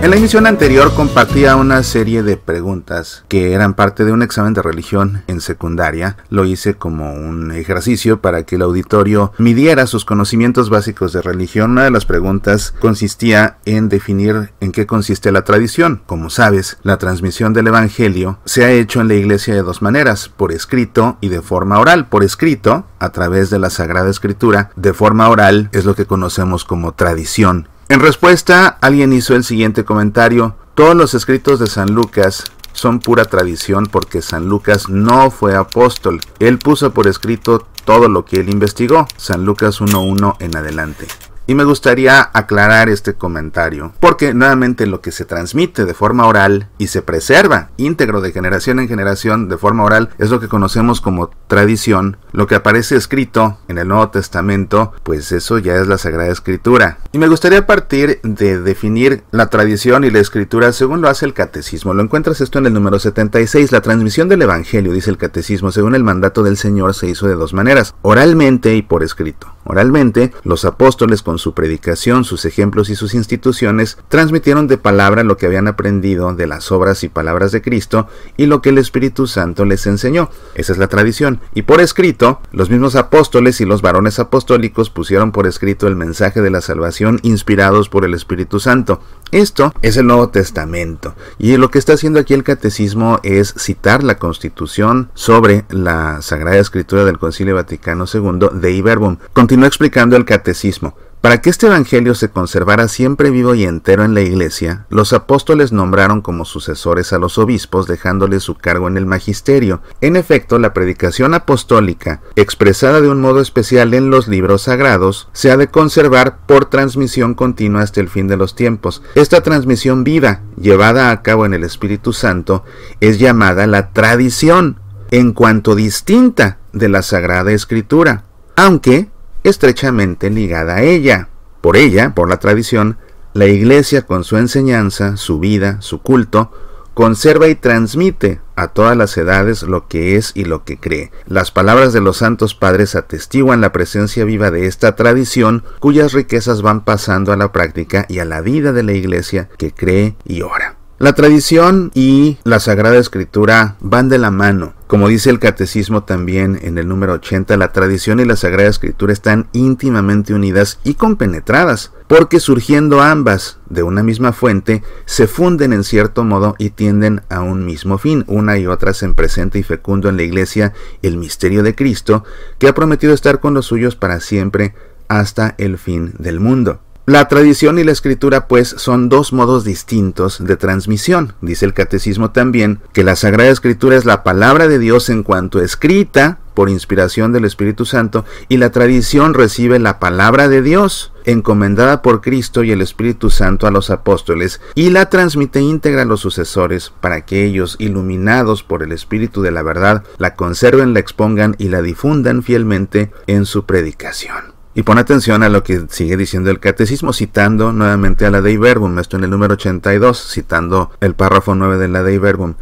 En la emisión anterior compartía una serie de preguntas que eran parte de un examen de religión en secundaria. Lo hice como un ejercicio para que el auditorio midiera sus conocimientos básicos de religión. Una de las preguntas consistía en definir en qué consiste la tradición. Como sabes, la transmisión del Evangelio se ha hecho en la iglesia de dos maneras, por escrito y de forma oral. Por escrito, a través de la Sagrada Escritura, de forma oral es lo que conocemos como tradición en respuesta, alguien hizo el siguiente comentario. Todos los escritos de San Lucas son pura tradición porque San Lucas no fue apóstol. Él puso por escrito todo lo que él investigó. San Lucas 1.1 en adelante. Y me gustaría aclarar este comentario, porque nuevamente lo que se transmite de forma oral y se preserva íntegro de generación en generación de forma oral es lo que conocemos como tradición. Lo que aparece escrito en el Nuevo Testamento, pues eso ya es la Sagrada Escritura. Y me gustaría partir de definir la tradición y la escritura según lo hace el catecismo. Lo encuentras esto en el número 76, la transmisión del Evangelio, dice el catecismo, según el mandato del Señor se hizo de dos maneras, oralmente y por escrito. Oralmente, los apóstoles con su predicación, sus ejemplos y sus instituciones transmitieron de palabra lo que habían aprendido de las obras y palabras de Cristo y lo que el Espíritu Santo les enseñó. Esa es la tradición. Y por escrito, los mismos apóstoles y los varones apostólicos pusieron por escrito el mensaje de la salvación inspirados por el Espíritu Santo. Esto es el Nuevo Testamento. Y lo que está haciendo aquí el catecismo es citar la constitución sobre la Sagrada Escritura del Concilio Vaticano II de Iberbum. No explicando el catecismo. Para que este Evangelio se conservara siempre vivo y entero en la Iglesia, los apóstoles nombraron como sucesores a los obispos dejándoles su cargo en el magisterio. En efecto, la predicación apostólica, expresada de un modo especial en los libros sagrados, se ha de conservar por transmisión continua hasta el fin de los tiempos. Esta transmisión viva, llevada a cabo en el Espíritu Santo, es llamada la tradición, en cuanto distinta de la Sagrada Escritura. Aunque estrechamente ligada a ella. Por ella, por la tradición, la Iglesia con su enseñanza, su vida, su culto, conserva y transmite a todas las edades lo que es y lo que cree. Las palabras de los santos padres atestiguan la presencia viva de esta tradición cuyas riquezas van pasando a la práctica y a la vida de la iglesia que cree y ora. La tradición y la Sagrada Escritura van de la mano. Como dice el Catecismo también en el número 80, la tradición y la Sagrada Escritura están íntimamente unidas y compenetradas, porque surgiendo ambas de una misma fuente, se funden en cierto modo y tienden a un mismo fin. Una y otra se presente y fecundo en la Iglesia el misterio de Cristo, que ha prometido estar con los suyos para siempre hasta el fin del mundo. La tradición y la escritura pues son dos modos distintos de transmisión. Dice el catecismo también que la Sagrada Escritura es la palabra de Dios en cuanto escrita por inspiración del Espíritu Santo y la tradición recibe la palabra de Dios encomendada por Cristo y el Espíritu Santo a los apóstoles y la transmite íntegra a los sucesores para que ellos, iluminados por el Espíritu de la verdad, la conserven, la expongan y la difundan fielmente en su predicación. Y pon atención a lo que sigue diciendo el catecismo, citando nuevamente a la Dei Verbum, esto en el número 82, citando el párrafo 9 de la Dei Verbum.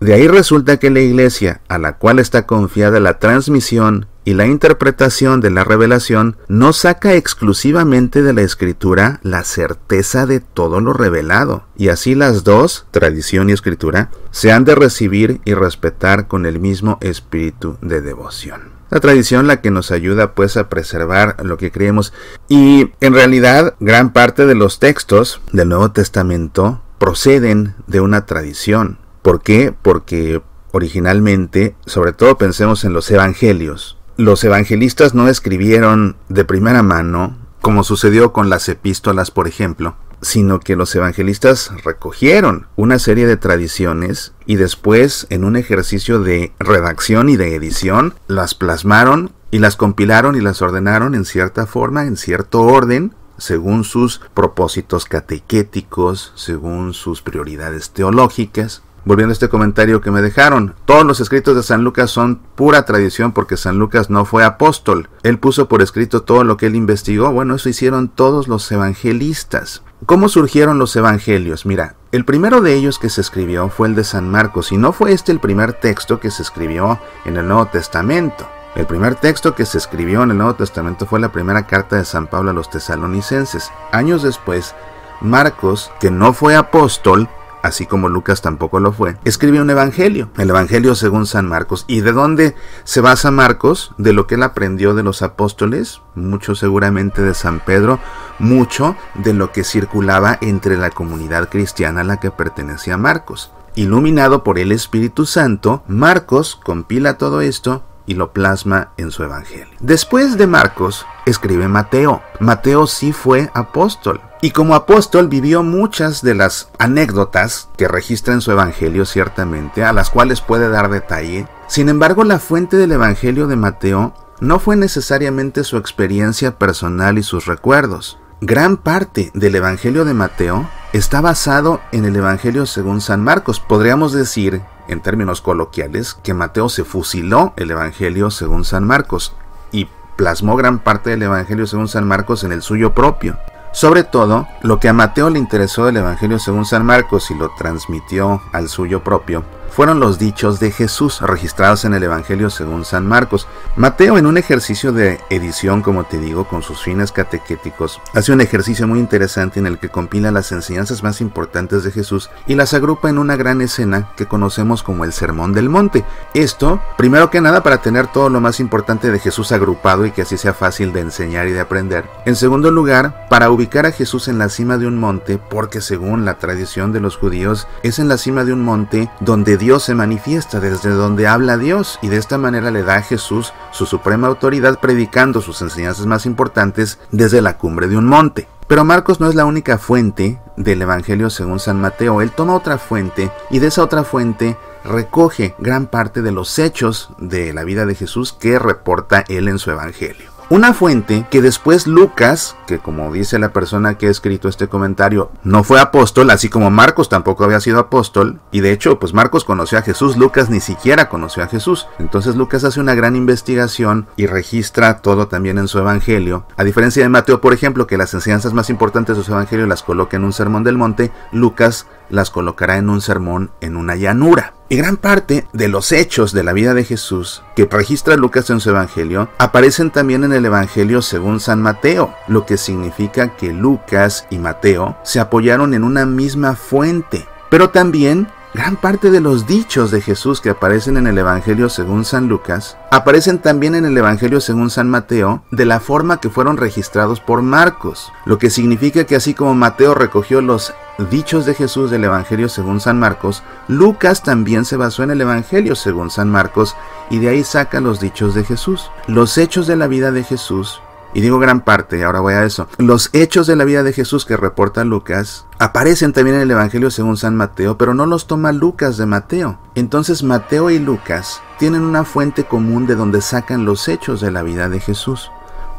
De ahí resulta que la Iglesia, a la cual está confiada la transmisión y la interpretación de la revelación, no saca exclusivamente de la Escritura la certeza de todo lo revelado, y así las dos, tradición y escritura, se han de recibir y respetar con el mismo espíritu de devoción. La tradición la que nos ayuda pues a preservar lo que creemos y en realidad gran parte de los textos del Nuevo Testamento proceden de una tradición. ¿Por qué? Porque originalmente, sobre todo pensemos en los evangelios, los evangelistas no escribieron de primera mano, como sucedió con las epístolas, por ejemplo, sino que los evangelistas recogieron una serie de tradiciones y después, en un ejercicio de redacción y de edición, las plasmaron y las compilaron y las ordenaron en cierta forma, en cierto orden, según sus propósitos catequéticos, según sus prioridades teológicas. Volviendo a este comentario que me dejaron, todos los escritos de San Lucas son pura tradición porque San Lucas no fue apóstol. Él puso por escrito todo lo que él investigó. Bueno, eso hicieron todos los evangelistas. ¿Cómo surgieron los evangelios? Mira, el primero de ellos que se escribió fue el de San Marcos y no fue este el primer texto que se escribió en el Nuevo Testamento. El primer texto que se escribió en el Nuevo Testamento fue la primera carta de San Pablo a los tesalonicenses. Años después, Marcos, que no fue apóstol, así como Lucas tampoco lo fue, escribe un evangelio, el evangelio según San Marcos. ¿Y de dónde se basa Marcos? De lo que él aprendió de los apóstoles, mucho seguramente de San Pedro, mucho de lo que circulaba entre la comunidad cristiana a la que pertenecía Marcos. Iluminado por el Espíritu Santo, Marcos compila todo esto y lo plasma en su evangelio. Después de Marcos, escribe Mateo. Mateo sí fue apóstol. Y como apóstol vivió muchas de las anécdotas que registra en su Evangelio ciertamente, a las cuales puede dar detalle. Sin embargo, la fuente del Evangelio de Mateo no fue necesariamente su experiencia personal y sus recuerdos. Gran parte del Evangelio de Mateo está basado en el Evangelio según San Marcos. Podríamos decir, en términos coloquiales, que Mateo se fusiló el Evangelio según San Marcos y plasmó gran parte del Evangelio según San Marcos en el suyo propio. Sobre todo, lo que a Mateo le interesó del Evangelio según San Marcos y lo transmitió al suyo propio fueron los dichos de Jesús registrados en el Evangelio según San Marcos. Mateo, en un ejercicio de edición, como te digo, con sus fines catequéticos, hace un ejercicio muy interesante en el que compila las enseñanzas más importantes de Jesús y las agrupa en una gran escena que conocemos como el Sermón del Monte. Esto, primero que nada, para tener todo lo más importante de Jesús agrupado y que así sea fácil de enseñar y de aprender. En segundo lugar, para ubicar a Jesús en la cima de un monte, porque según la tradición de los judíos, es en la cima de un monte donde Dios se manifiesta, desde donde habla Dios, y de esta manera le da a Jesús su suprema autoridad predicando sus enseñanzas más importantes desde la cumbre de un monte. Pero Marcos no es la única fuente del Evangelio según San Mateo, él toma otra fuente y de esa otra fuente recoge gran parte de los hechos de la vida de Jesús que reporta él en su Evangelio. Una fuente que después Lucas, que como dice la persona que ha escrito este comentario, no fue apóstol, así como Marcos tampoco había sido apóstol, y de hecho, pues Marcos conoció a Jesús, Lucas ni siquiera conoció a Jesús. Entonces Lucas hace una gran investigación y registra todo también en su evangelio. A diferencia de Mateo, por ejemplo, que las enseñanzas más importantes de su evangelio las coloca en un sermón del monte, Lucas las colocará en un sermón en una llanura. Y gran parte de los hechos de la vida de Jesús que registra Lucas en su Evangelio aparecen también en el Evangelio según San Mateo, lo que significa que Lucas y Mateo se apoyaron en una misma fuente. Pero también Gran parte de los dichos de Jesús que aparecen en el Evangelio según San Lucas aparecen también en el Evangelio según San Mateo de la forma que fueron registrados por Marcos, lo que significa que así como Mateo recogió los dichos de Jesús del Evangelio según San Marcos, Lucas también se basó en el Evangelio según San Marcos y de ahí saca los dichos de Jesús. Los hechos de la vida de Jesús y digo gran parte, ahora voy a eso. Los hechos de la vida de Jesús que reporta Lucas aparecen también en el Evangelio según San Mateo, pero no los toma Lucas de Mateo. Entonces Mateo y Lucas tienen una fuente común de donde sacan los hechos de la vida de Jesús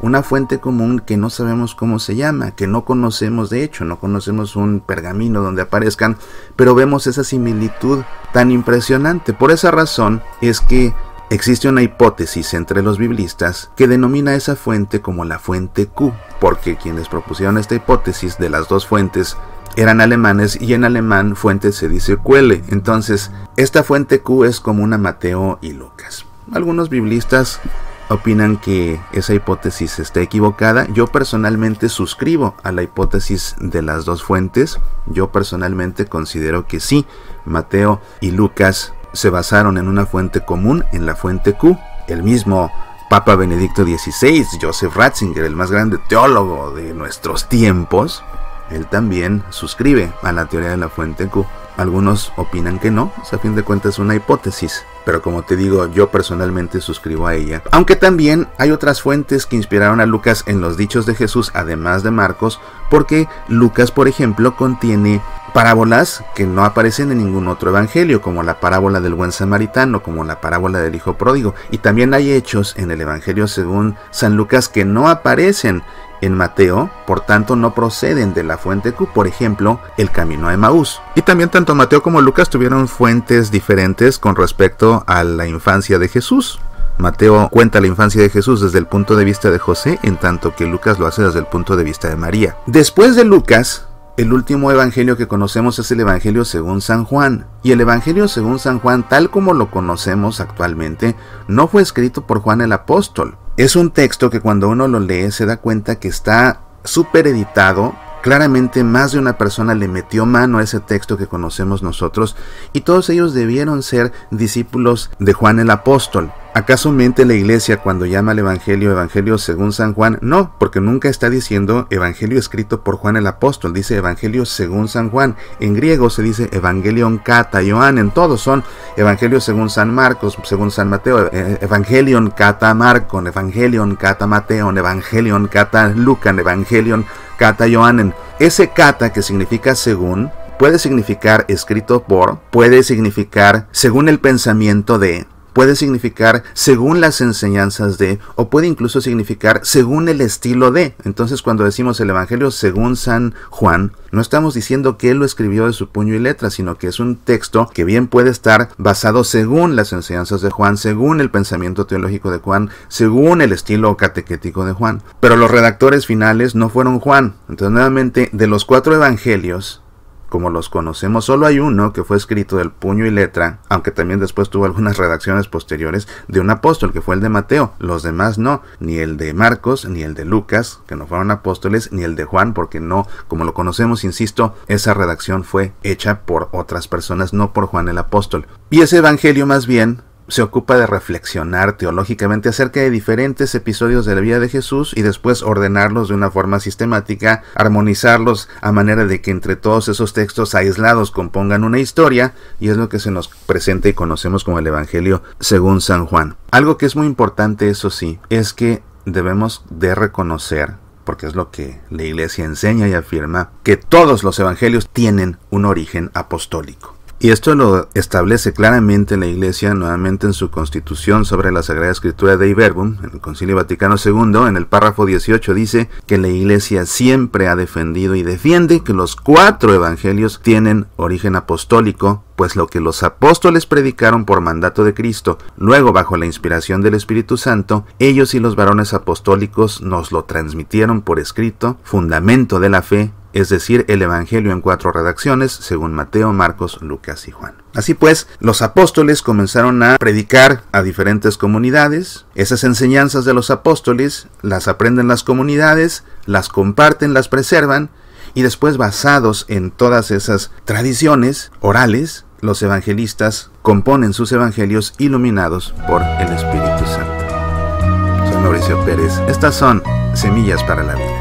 una fuente común que no sabemos cómo se llama, que no conocemos de hecho, no conocemos un pergamino donde aparezcan, pero vemos esa similitud tan impresionante. Por esa razón es que Existe una hipótesis entre los biblistas que denomina esa fuente como la fuente Q, porque quienes propusieron esta hipótesis de las dos fuentes eran alemanes y en alemán fuente se dice Quelle, entonces esta fuente Q es común a Mateo y Lucas. Algunos biblistas opinan que esa hipótesis está equivocada. Yo personalmente suscribo a la hipótesis de las dos fuentes. Yo personalmente considero que sí, Mateo y Lucas se basaron en una fuente común, en la fuente Q, el mismo Papa Benedicto XVI, Joseph Ratzinger, el más grande teólogo de nuestros tiempos, él también suscribe a la teoría de la fuente Q. Algunos opinan que no, a fin de cuentas una hipótesis, pero como te digo, yo personalmente suscribo a ella. Aunque también hay otras fuentes que inspiraron a Lucas en los dichos de Jesús, además de Marcos, porque Lucas, por ejemplo, contiene parábolas que no aparecen en ningún otro evangelio, como la parábola del buen samaritano, como la parábola del hijo pródigo, y también hay hechos en el evangelio según San Lucas que no aparecen en Mateo, por tanto no proceden de la fuente Q, por ejemplo, el camino de Maús. Y también tanto Mateo como Lucas tuvieron fuentes diferentes con respecto a la infancia de Jesús. Mateo cuenta la infancia de Jesús desde el punto de vista de José, en tanto que Lucas lo hace desde el punto de vista de María. Después de Lucas, el último evangelio que conocemos es el Evangelio según San Juan, y el Evangelio según San Juan, tal como lo conocemos actualmente, no fue escrito por Juan el Apóstol, es un texto que cuando uno lo lee se da cuenta que está súper editado. Claramente más de una persona le metió mano a ese texto que conocemos nosotros y todos ellos debieron ser discípulos de Juan el Apóstol. ¿Acaso mente la iglesia cuando llama al Evangelio Evangelio según San Juan? No, porque nunca está diciendo Evangelio escrito por Juan el Apóstol, dice Evangelio según San Juan. En griego se dice Evangelion Cata En todos son Evangelio según San Marcos, según San Mateo, e, e, Evangelion kata Marco, Evangelion kata Mateo, Evangelion kata Lucan, Evangelion kata joanen. Ese kata que significa según, puede significar escrito por, puede significar según el pensamiento de, puede significar según las enseñanzas de o puede incluso significar según el estilo de. Entonces cuando decimos el Evangelio según San Juan, no estamos diciendo que él lo escribió de su puño y letra, sino que es un texto que bien puede estar basado según las enseñanzas de Juan, según el pensamiento teológico de Juan, según el estilo catequético de Juan. Pero los redactores finales no fueron Juan. Entonces nuevamente de los cuatro evangelios, como los conocemos. Solo hay uno que fue escrito del puño y letra, aunque también después tuvo algunas redacciones posteriores de un apóstol, que fue el de Mateo. Los demás no, ni el de Marcos, ni el de Lucas, que no fueron apóstoles, ni el de Juan, porque no, como lo conocemos, insisto, esa redacción fue hecha por otras personas, no por Juan el apóstol. Y ese evangelio más bien se ocupa de reflexionar teológicamente acerca de diferentes episodios de la vida de Jesús y después ordenarlos de una forma sistemática, armonizarlos a manera de que entre todos esos textos aislados compongan una historia, y es lo que se nos presenta y conocemos como el Evangelio según San Juan. Algo que es muy importante, eso sí, es que debemos de reconocer porque es lo que la Iglesia enseña y afirma, que todos los evangelios tienen un origen apostólico. Y esto lo establece claramente la Iglesia nuevamente en su constitución sobre la Sagrada Escritura de Iberbum. En el Concilio Vaticano II, en el párrafo 18, dice que la Iglesia siempre ha defendido y defiende que los cuatro evangelios tienen origen apostólico, pues lo que los apóstoles predicaron por mandato de Cristo, luego bajo la inspiración del Espíritu Santo, ellos y los varones apostólicos nos lo transmitieron por escrito, fundamento de la fe es decir, el Evangelio en cuatro redacciones, según Mateo, Marcos, Lucas y Juan. Así pues, los apóstoles comenzaron a predicar a diferentes comunidades, esas enseñanzas de los apóstoles las aprenden las comunidades, las comparten, las preservan, y después basados en todas esas tradiciones orales, los evangelistas componen sus evangelios iluminados por el Espíritu Santo. Soy Mauricio Pérez, estas son Semillas para la Vida.